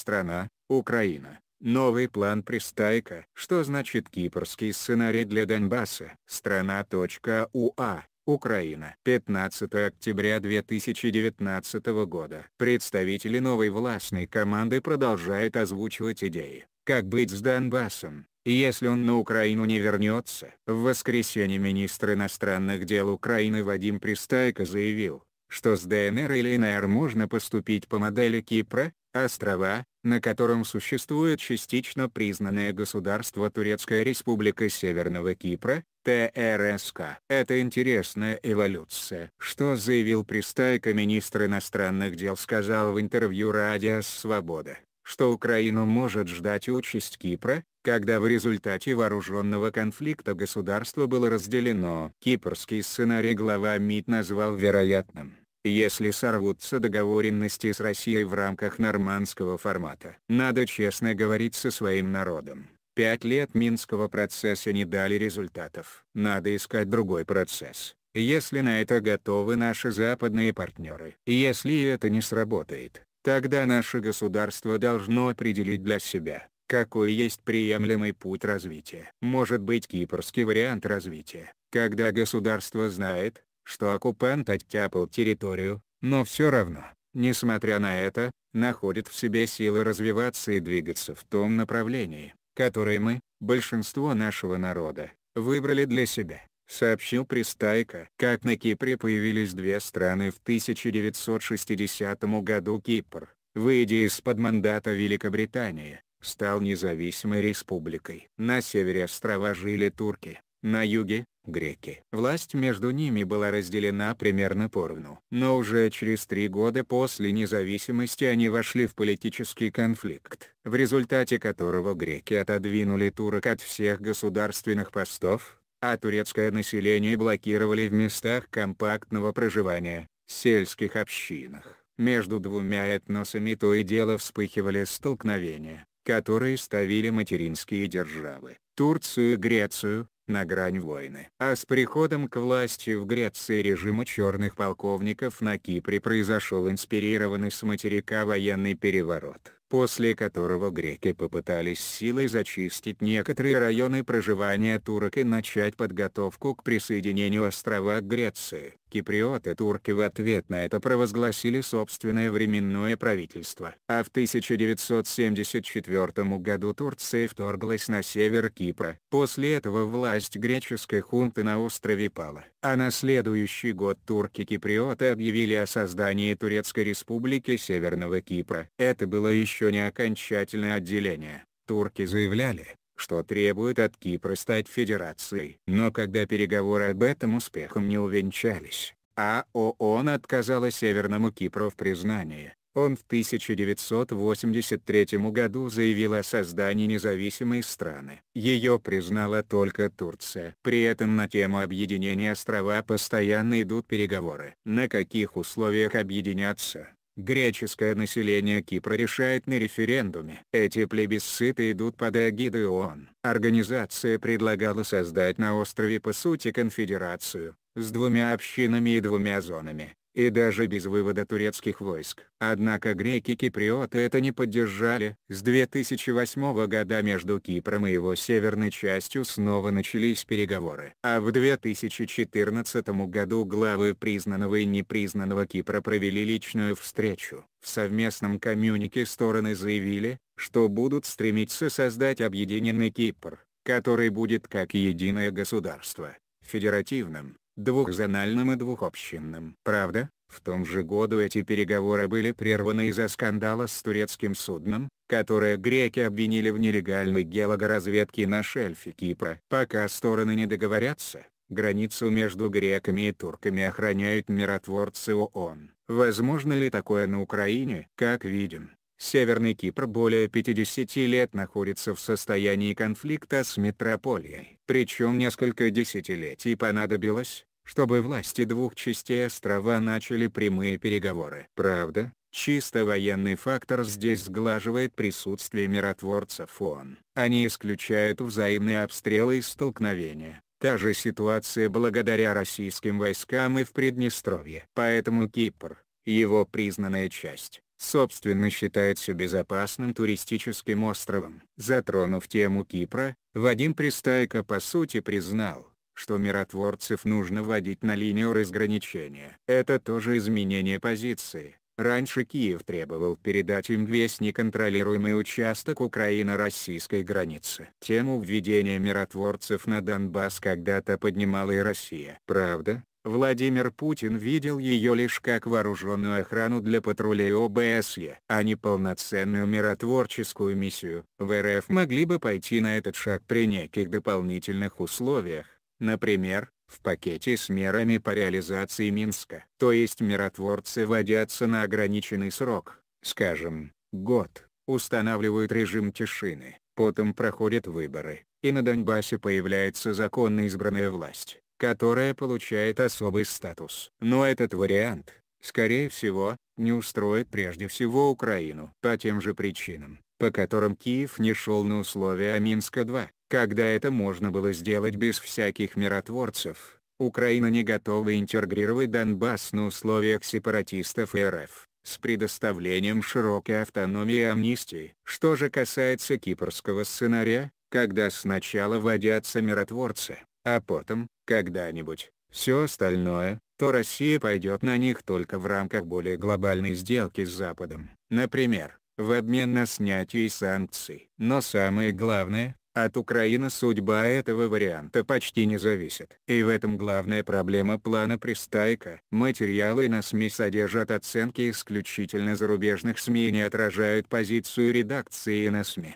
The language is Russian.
страна, Украина. Новый план пристайка. Что значит кипрский сценарий для Донбасса? Страна.уа. А. Украина. 15 октября 2019 года. Представители новой властной команды продолжают озвучивать идеи, как быть с Донбассом, если он на Украину не вернется. В воскресенье министр иностранных дел Украины Вадим Пристайко заявил, что с ДНР или НР можно поступить по модели Кипра, острова, на котором существует частично признанное государство Турецкая Республика Северного Кипра, ТРСК. Это интересная эволюция. Что заявил Пристайко министр иностранных дел сказал в интервью «Радио Свобода», что Украину может ждать участь Кипра, когда в результате вооруженного конфликта государство было разделено. Кипрский сценарий глава МИД назвал вероятным если сорвутся договоренности с Россией в рамках нормандского формата. Надо честно говорить со своим народом. Пять лет Минского процесса не дали результатов. Надо искать другой процесс, если на это готовы наши западные партнеры. Если это не сработает, тогда наше государство должно определить для себя, какой есть приемлемый путь развития. Может быть кипрский вариант развития, когда государство знает, что оккупант оттяпал территорию, но все равно, несмотря на это, находит в себе силы развиваться и двигаться в том направлении, которое мы, большинство нашего народа, выбрали для себя, сообщил Пристайко. Как на Кипре появились две страны в 1960 году Кипр, выйдя из-под мандата Великобритании, стал независимой республикой. На севере острова жили турки, на юге – греки. Власть между ними была разделена примерно поровну. Но уже через три года после независимости они вошли в политический конфликт, в результате которого греки отодвинули турок от всех государственных постов, а турецкое население блокировали в местах компактного проживания, сельских общинах. Между двумя этносами то и дело вспыхивали столкновения, которые ставили материнские державы, Турцию и Грецию, на грань войны. А с приходом к власти в Греции режима черных полковников на Кипре произошел инспирированный с материка военный переворот, после которого греки попытались силой зачистить некоторые районы проживания турок и начать подготовку к присоединению острова к Греции. Киприоты турки в ответ на это провозгласили собственное временное правительство. А в 1974 году Турция вторглась на север Кипра. После этого власть греческой хунты на острове пала. А на следующий год турки-киприоты объявили о создании Турецкой республики Северного Кипра. Это было еще не окончательное отделение. Турки заявляли, что требует от Кипра стать федерацией. Но когда переговоры об этом успехом не увенчались, а ООН отказала Северному Кипру в признании, он в 1983 году заявил о создании независимой страны. Ее признала только Турция. При этом на тему объединения острова постоянно идут переговоры. На каких условиях объединяться, Греческое население Кипра решает на референдуме. Эти плебисциты идут под эгидой ООН. Организация предлагала создать на острове по сути конфедерацию, с двумя общинами и двумя зонами и даже без вывода турецких войск. Однако греки-киприоты это не поддержали. С 2008 года между Кипром и его северной частью снова начались переговоры. А в 2014 году главы признанного и непризнанного Кипра провели личную встречу. В совместном коммюнике стороны заявили, что будут стремиться создать объединенный Кипр, который будет как единое государство, федеративным, двухзональным и двухобщинным. Правда, в том же году эти переговоры были прерваны из-за скандала с турецким судном, которое греки обвинили в нелегальной геологоразведке на шельфе Кипра. Пока стороны не договорятся, границу между греками и турками охраняют миротворцы ООН. Возможно ли такое на Украине? Как видим, Северный Кипр более 50 лет находится в состоянии конфликта с метрополией. Причем несколько десятилетий понадобилось, чтобы власти двух частей острова начали прямые переговоры. Правда, чисто военный фактор здесь сглаживает присутствие миротворцев ООН. Они исключают взаимные обстрелы и столкновения. Та же ситуация благодаря российским войскам и в Приднестровье. Поэтому Кипр, его признанная часть, собственно считается безопасным туристическим островом. Затронув тему Кипра, Вадим Пристайко по сути признал, что миротворцев нужно вводить на линию разграничения. Это тоже изменение позиции. Раньше Киев требовал передать им весь неконтролируемый участок Украино-российской границы. Тему введения миротворцев на Донбасс когда-то поднимала и Россия. Правда, Владимир Путин видел ее лишь как вооруженную охрану для патрулей ОБСЕ, а не полноценную миротворческую миссию. В РФ могли бы пойти на этот шаг при неких дополнительных условиях, например, в пакете с мерами по реализации Минска. То есть миротворцы водятся на ограниченный срок, скажем, год, устанавливают режим тишины, потом проходят выборы, и на Донбассе появляется законно избранная власть которая получает особый статус. Но этот вариант, скорее всего, не устроит прежде всего Украину. По тем же причинам, по которым Киев не шел на условия Минска-2, когда это можно было сделать без всяких миротворцев. Украина не готова интегрировать Донбасс на условиях сепаратистов РФ, с предоставлением широкой автономии и амнистии. Что же касается кипрского сценария, когда сначала вводятся миротворцы, а потом, когда-нибудь. Все остальное, то Россия пойдет на них только в рамках более глобальной сделки с Западом. Например, в обмен на снятие санкций. Но самое главное, от Украины судьба этого варианта почти не зависит. И в этом главная проблема плана Пристайка. Материалы на СМИ содержат оценки исключительно зарубежных СМИ и не отражают позицию редакции на СМИ.